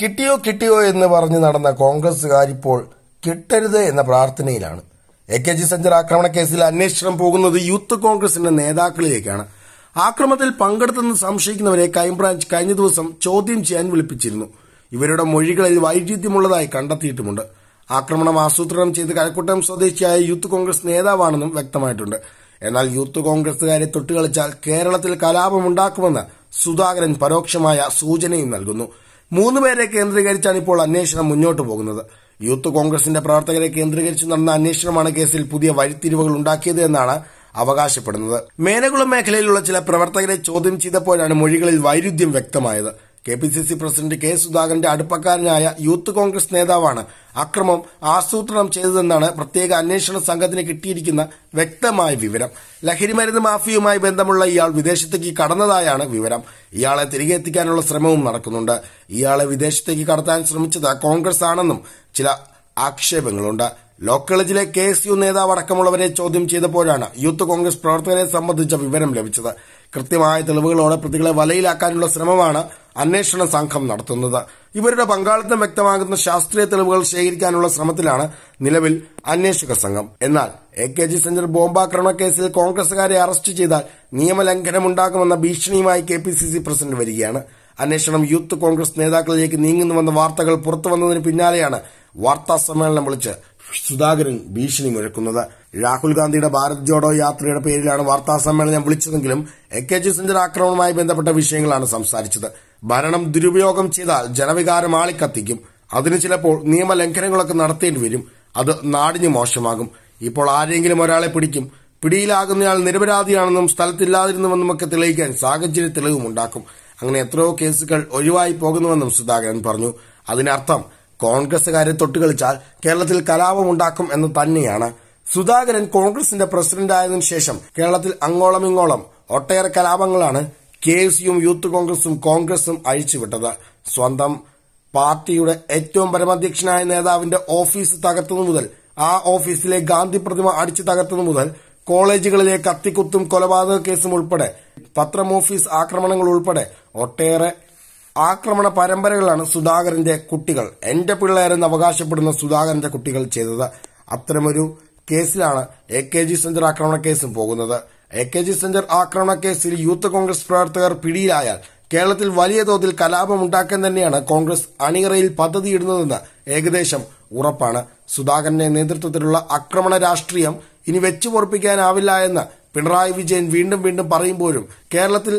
കിട്ടിയോ കിട്ടിയോ എന്ന് പറഞ്ഞ് നടന്ന ഇപ്പോൾ കിട്ടരുത് എന്ന പ്രാർത്ഥനയിലാണ് എ കെ ജി സെഞ്ചർ ആക്രമണ കേസിൽ അന്വേഷണം പോകുന്നത് യൂത്ത് കോൺഗ്രസിന്റെ നേതാക്കളിലേക്കാണ് ആക്രമണത്തിൽ പങ്കെടുത്തെന്ന് സംശയിക്കുന്നവരെ ക്രൈംബ്രാഞ്ച് കഴിഞ്ഞ ദിവസം ചോദ്യം ചെയ്യാൻ വിളിപ്പിച്ചിരുന്നു ഇവരുടെ മൊഴികളിൽ വൈരുദ്ധ്യമുള്ളതായി കണ്ടെത്തിയിട്ടുമുണ്ട് ആക്രമണം ആസൂത്രണം ചെയ്ത് കഴക്കൂട്ടം സ്വദേശിയായ യൂത്ത് കോൺഗ്രസ് നേതാവാണെന്നും വ്യക്തമായിട്ടുണ്ട് എന്നാൽ യൂത്ത് കോൺഗ്രസുകാരെ തൊട്ടുകളിച്ചാൽ കേരളത്തിൽ കലാപമുണ്ടാക്കുമെന്ന് സുധാകരൻ പരോക്ഷമായ സൂചനയും നൽകുന്നു മൂന്ന് പേരെ കേന്ദ്രീകരിച്ചാണ് ഇപ്പോൾ അന്വേഷണം മുന്നോട്ട് പോകുന്നത് യൂത്ത് കോൺഗ്രസിന്റെ പ്രവർത്തകരെ കേന്ദ്രീകരിച്ച് നടന്ന അന്വേഷണമാണ് കേസിൽ പുതിയ വഴിത്തിരിവുകൾ ഉണ്ടാക്കിയത് എന്നാണ് അവകാശപ്പെടുന്നത് മേനകുളം മേഖലയിലുള്ള ചില പ്രവർത്തകരെ ചോദ്യം ചെയ്തപ്പോഴാണ് മൊഴികളിൽ വൈരുദ്ധ്യം വ്യക്തമായത് K P C C president K സുധാകരന്റെ അടുപ്പക്കാരനായ യൂത്ത് കോൺഗ്രസ് നേതാവാണ് അക്രമം ആസൂത്രണം ചെയ്തതെന്നാണ് പ്രത്യേക അന്വേഷണ സംഘത്തിന് കിട്ടിയിരിക്കുന്ന വ്യക്തമായ വിവരം ലഹരിമരുന്ന് മാഫിയുമായി ബന്ധമുള്ള ഇയാൾ വിദേശത്തേക്ക് കടന്നതായാണ് വിവരം ഇയാളെ തിരികെ എത്തിക്കാനുള്ള ശ്രമവും നടക്കുന്നുണ്ട് ഇയാളെ വിദേശത്തേക്ക് കടത്താൻ ശ്രമിച്ചത് കോൺഗ്രസ് ആണെന്നും ചില ആക്ഷേപങ്ങളുണ്ട് ലോ കോളേജിലെ കെ എസ് യു നേതാവ് അടക്കമുള്ളവരെ ചോദ്യം ചെയ്തപ്പോഴാണ് യൂത്ത് കോൺഗ്രസ് പ്രവർത്തകരെ സംബന്ധിച്ച വിവരം ലഭിച്ചത് കൃത്യമായ തെളിവുകളോടെ പ്രതികളെ വലയിലാക്കാനുള്ള ശ്രമമാണ് അന്വേഷണ സംഘം നടത്തുന്നത് ഇവരുടെ പങ്കാളിത്തം വ്യക്തമാകുന്ന ശാസ്ത്രീയ തെളിവുകൾ ശേഖരിക്കാനുള്ള ശ്രമത്തിലാണ് നിലവിൽ അന്വേഷക സംഘം എന്നാൽ എ കെ ജി സെന്റർ ബോംബാക്രമണ കേസിൽ കോൺഗ്രസുകാരെ അറസ്റ്റ് ചെയ്താൽ നിയമലംഘനമുണ്ടാകുമെന്ന ഭീഷണിയുമായി K P C C president വരികയാണ് അന്വേഷണം യൂത്ത് കോൺഗ്രസ് നേതാക്കളിലേക്ക് നീങ്ങുന്നുവെന്ന വാർത്തകൾ പുറത്തുവന്നതിന് പിന്നാലെയാണ് വാർത്താ സമ്മേളനം വിളിച്ച് സുധാകരൻ ഭീഷണി മുഴക്കുന്നത് രാഹുൽ ഗാന്ധിയുടെ ഭാരത് ജോഡോ യാത്രയുടെ പേരിലാണ് വാർത്താ സമ്മേളനം വിളിച്ചതെങ്കിലും എ കെ ജി സെഞ്ചർ ആക്രമണവുമായി ബന്ധപ്പെട്ട വിഷയങ്ങളാണ് സംസാരിച്ചത് ഭരണം ദുരുപയോഗം ചെയ്താൽ ജനവികാരം ആളിക്കത്തിക്കും അതിന് ചിലപ്പോൾ നിയമലംഘനങ്ങളൊക്കെ നടത്തേണ്ടി വരും അത് നാടിന് മോശമാകും ഇപ്പോൾ ആരെങ്കിലും ഒരാളെ പിടിക്കും പിടിയിലാകുന്നയാൾ നിരപരാധിയാണെന്നും സ്ഥലത്തില്ലാതിരുന്നുവെന്നും ഒക്കെ തെളിയിക്കാൻ സാഹചര്യ തെളിവുമുണ്ടാക്കും അങ്ങനെ എത്രയോ കേസുകൾ ഒഴിവായി പോകുന്നുവെന്നും സുധാകരൻ പറഞ്ഞു അതിനർത്ഥം കോൺഗ്രസുകാരെ തൊട്ടുകളിച്ചാൽ കേരളത്തിൽ കലാപമുണ്ടാക്കും എന്ന് തന്നെയാണ് സുധാകരൻ കോൺഗ്രസിന്റെ പ്രസിഡന്റായതിനു ശേഷം കേരളത്തിൽ അങ്ങോളം ഇങ്ങോളം ഒട്ടേറെ കലാപങ്ങളാണ് കെ എസ് യൂത്ത് കോൺഗ്രസും കോൺഗ്രസും അഴിച്ചുവിട്ടത് സ്വന്തം പാർട്ടിയുടെ ഏറ്റവും പരമാധ്യക്ഷനായ നേതാവിന്റെ ഓഫീസ് തകർത്തതു മുതൽ ആ ഓഫീസിലെ ഗാന്ധി പ്രതിമ അടിച്ചു തകർത്തതു മുതൽ കോളേജുകളിലെ കത്തിക്കുത്തും കൊലപാതക കേസും ഉൾപ്പെടെ പത്രം ഓഫീസ് ആക്രമണങ്ങൾ ഉൾപ്പെടെ ഒട്ടേറെ ആക്രമണ പരമ്പരകളാണ് സുധാകരന്റെ കുട്ടികൾ എന്റെ പിള്ളേരെന്ന് അവകാശപ്പെടുന്ന സുധാകരന്റെ കുട്ടികൾ ചെയ്തത് അത്തരമൊരു കേസിലാണ് എ കെ ജി സെന്റർ ആക്രമണ കേസും പോകുന്നത് എ കെ ജി സെന്റർ ആക്രമണ കേസിൽ യൂത്ത് കോൺഗ്രസ് പ്രവർത്തകർ പിടിയിലായാൽ കേരളത്തിൽ വലിയ തോതിൽ കലാപം ഉണ്ടാക്കാൻ തന്നെയാണ് കോൺഗ്രസ് അണിയറയിൽ പദ്ധതിയിടുന്നതെന്ന് ഏകദേശം ഉറപ്പാണ് സുധാകരന്റെ നേതൃത്വത്തിലുള്ള ആക്രമണ രാഷ്ട്രീയം ഇനി വെച്ചുപൊറപ്പിക്കാനാവില്ല എന്ന് പിണറായി വിജയൻ വീണ്ടും വീണ്ടും പറയുമ്പോഴും കേരളത്തിൽ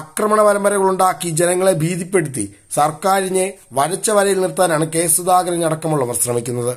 ആക്രമണ പരമ്പരകളുണ്ടാക്കി ജനങ്ങളെ ഭീതിപ്പെടുത്തി സർക്കാരിനെ വരച്ച വരയിൽ നിർത്താനാണ് കെ സുധാകരൻ അടക്കമുള്ളവർ ശ്രമിക്കുന്നത്